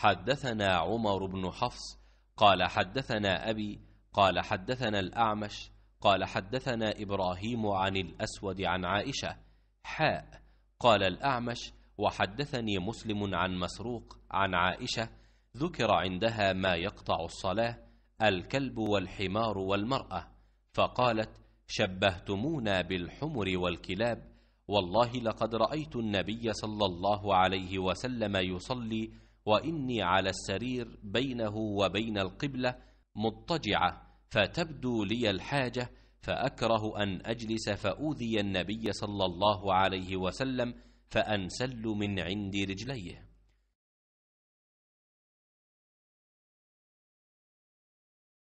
حدثنا عمر بن حفص قال حدثنا أبي قال حدثنا الأعمش قال حدثنا إبراهيم عن الأسود عن عائشة حاء قال الأعمش وحدثني مسلم عن مسروق عن عائشة ذكر عندها ما يقطع الصلاة الكلب والحمار والمرأة فقالت شبهتمونا بالحمر والكلاب والله لقد رأيت النبي صلى الله عليه وسلم يصلي واني على السرير بينه وبين القبله مضطجعه فتبدو لي الحاجه فاكره ان اجلس فاوذي النبي صلى الله عليه وسلم فانسل من عند رجليه